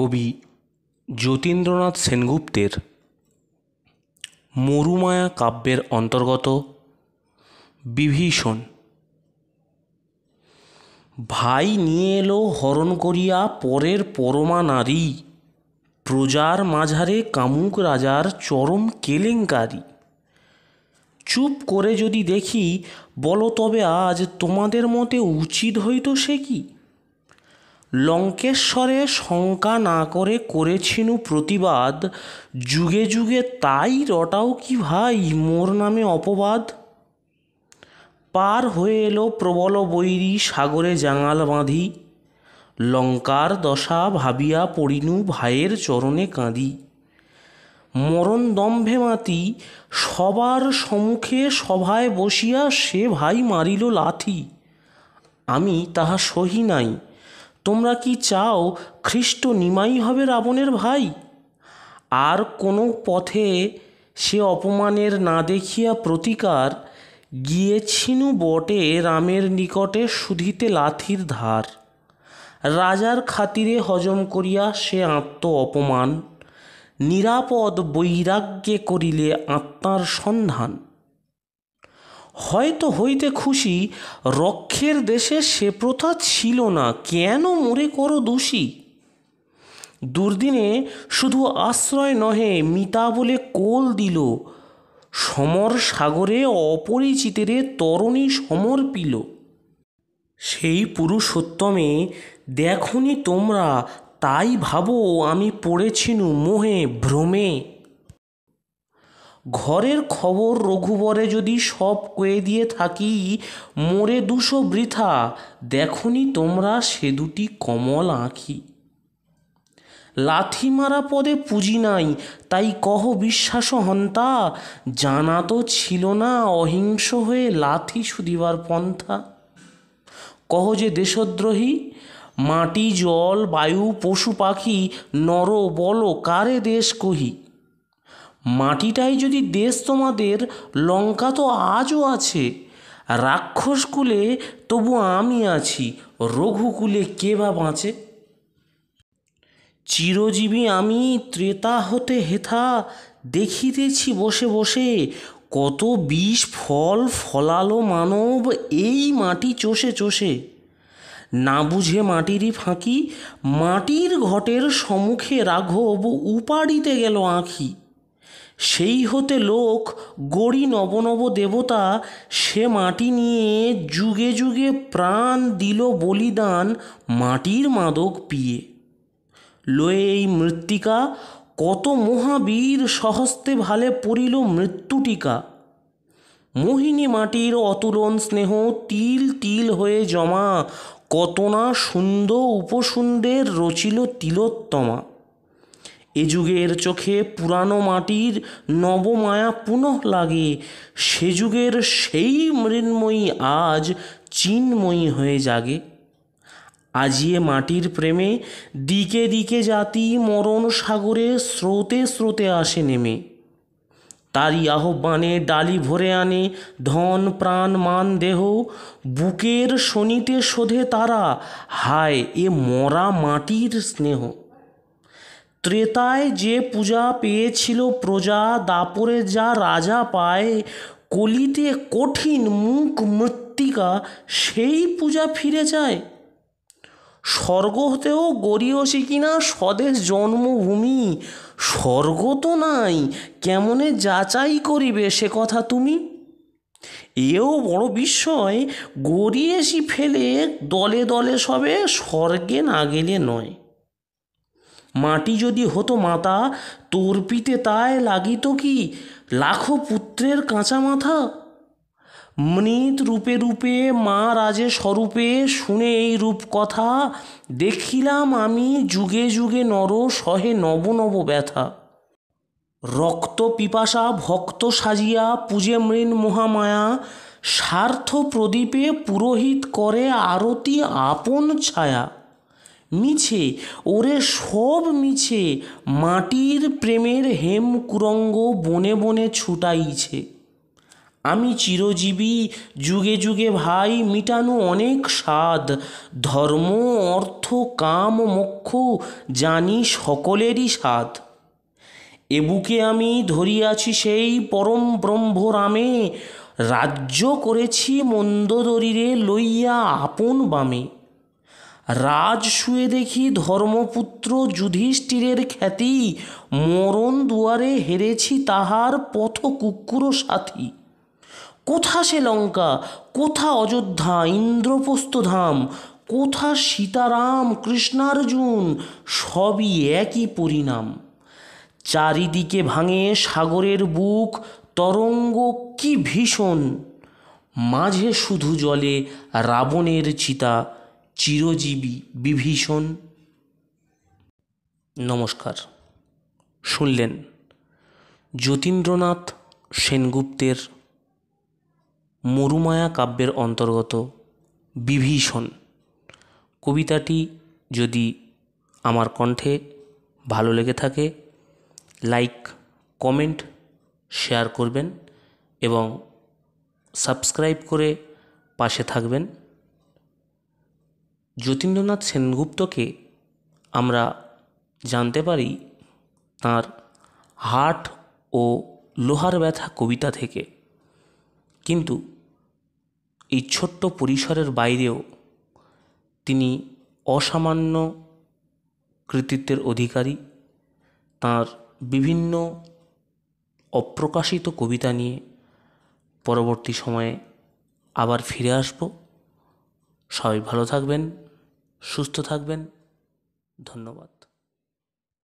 কবি যতীন্দ্রনাথ সেনগুপ্তের মরুমায়া কাব্যের অন্তর্গত বিভীষণ ভাই নিয়ে এলো হরণ করিয়া পরের পরমা নারী প্রজার মাঝারে কামুক রাজার চরম কেলেঙ্কারি চুপ করে যদি দেখি বলো তবে আজ তোমাদের মতে উচিত হইতো সে কি লঙ্কেশ্বরে শঙ্কা না করে করেছিনু প্রতিবাদ যুগে যুগে তাই রটাও কি ভাই মোর নামে অপবাদ পার হয়ে এলো প্রবল বৈরী সাগরে জাঙাল বাঁধি লঙ্কার দশা ভাবিয়া পড়িনু ভাইয়ের চরণে কাঁদি মরণ দম্ভে মাতি সবার সম্মুখে সভায় বসিয়া সে ভাই মারিল লাথি আমি তাহা সহি নাই তোমরা কি চাও খ্রিস্ট নিমাই হবে রাবণের ভাই আর কোনো পথে সে অপমানের না দেখিয়া প্রতিকার গিয়েছিনু বটে রামের নিকটে সুধিতে লাথির ধার রাজার খাতিরে হজম করিয়া সে আত্ম অপমান নিরাপদ বৈরাগ্যে করিলে আত্মার সন্ধান হয়তো হইতে খুশি রক্ষের দেশে সে প্রথা ছিল না কেন মরে করো দোষী দুর্দিনে শুধু আশ্রয় নহে মিতা বলে কোল দিল সমর সাগরে অপরিচিতেরে তরণী সমর পিল সেই পুরুষোত্তমে দেখনি তোমরা তাই ভাবো আমি পড়েছিনু মোহে ভ্রমে ঘরের খবর রঘুবরে যদি সব কয়ে দিয়ে থাকি মোরে দুশো বৃথা দেখনি তোমরা সে দুটি কমল আঁকি লাথি মারা পদে পুঁজি নাই তাই কহ বিশ্বাস হন্তা জানা তো ছিল না অহিংস হয়ে লাথি শুধিবার পন্থা কহ যে দেশদ্রোহী মাটি জল বায়ু পশু পাখি নর বল কারে দেশ কহি মাটিটাই যদি দেশ তোমাদের লঙ্কা তো আজও আছে রাক্ষস কুলে তবু আমি আছি রঘুকুলে কে বা বাঁচে চিরজীবী আমি ত্রেতা হতে হেথা দেখিতেছি বসে বসে কত বিষ ফল ফলালো মানব এই মাটি চষে চষে না বুঝে মাটিরই ফাঁকি মাটির ঘটের সম্মুখে রাঘব উপাড়িতে গেল আঁখি সেই হতে লোক গড়ি নবনব দেবতা সে মাটি নিয়ে যুগে যুগে প্রাণ দিল বলিদান মাটির মাদক পিয়ে লয়ে এই মৃত্তিকা কত মহাবীর সহস্তে ভালে পড়িল মৃত্যুটিকা মোহিনী মাটির অতুলন স্নেহ তিল তিল হয়ে জমা কত না সুন্দর উপসুন্দের রচিল তিলোত্তমা এ যুগের চোখে পুরানো মাটির নবমায়া পুনঃ লাগে সে যুগের সেই মৃন্ময়ী আজ চিন্ময়ী হয়ে জাগে আজিয়ে মাটির প্রেমে দিকে দিকে জাতি মরণ সাগরে স্রোতে স্রোতে আসে নেমে তারই আহ্বানে ডালি ভরে আনে ধন প্রাণ মান দেহ বুকের শনিতে শোধে তারা হায় এ মরা মাটির স্নেহ ত্রেতায় যে পূজা পেয়েছিল প্রজা দাপরে যা রাজা পায় কলিতে কঠিন মুখ মৃত্তিকা সেই পূজা ফিরে যায় স্বর্গ হতেও গরিয়সি কিনা স্বদেশ জন্মভূমি স্বর্গ তো নাই কেমনে যাচাই করিবে সে কথা তুমি এও বড় বিস্ময় গড়িয়েছি ফেলে দলে দলে সবে স্বর্গে না গেলে নয় মাটি যদি হতো মাতা তর্পিতে তায় লাগিত কি লাখো পুত্রের কাঁচা মাথা মৃত রূপে রূপে মা রাজে স্বরূপে শুনে এই রূপ কথা দেখিলাম আমি যুগে যুগে নর সহে নব নব ব্যথা রক্ত পিপাসা ভক্ত সাজিয়া পূজে মৃণ মহামায়া স্বার্থ প্রদীপে পুরোহিত করে আরতি আপন ছায়া মিছে ওরে সব মিছে মাটির প্রেমের হেম কুরঙ্গ বনে বনে ছুটাইছে আমি চিরজীবী যুগে যুগে ভাই মিটানো অনেক স্বাদ ধর্ম অর্থ কাম মোক্ষ জানি সকলেরই স্বাদ এবুকে আমি ধরিয়াছি সেই পরম ব্রহ্মরামে রাজ্য করেছি মন্দদরিরে লইয়া আপন বামে রাজ শুয়ে দেখি ধর্মপুত্র যুধিষ্ঠিরের খ্যাতি মরণ দুয়ারে হেরেছি তাহার পথ কুকুর সাথী কোথা সে লঙ্কা কোথা অযোধ্যা ইন্দ্রপ্রস্থ ধাম কোথা সীতারাম কৃষ্ণার্জুন সবই একই পরিণাম চারিদিকে ভাঙে সাগরের বুক তরঙ্গ কি ভীষণ মাঝে শুধু জলে রাবণের চিতা চিরজীবী বিভীষণ নমস্কার শুনলেন যতীন্দ্রনাথ সেনগুপ্তের মরুমায়া কাব্যের অন্তর্গত বিভীষণ কবিতাটি যদি আমার কণ্ঠে ভালো লেগে থাকে লাইক কমেন্ট শেয়ার করবেন এবং সাবস্ক্রাইব করে পাশে থাকবেন যতীন্দ্রনাথ সেনগুপ্তকে আমরা জানতে পারি তাঁর হার্ট ও লোহার ব্যথা কবিতা থেকে কিন্তু এই ছোট্ট পরিসরের বাইরেও তিনি অসামান্য কৃতিত্বের অধিকারী তার বিভিন্ন অপ্রকাশিত কবিতা নিয়ে পরবর্তী সময়ে আবার ফিরে আসব সবাই ভালো থাকবেন সুস্থ থাকবেন ধন্যবাদ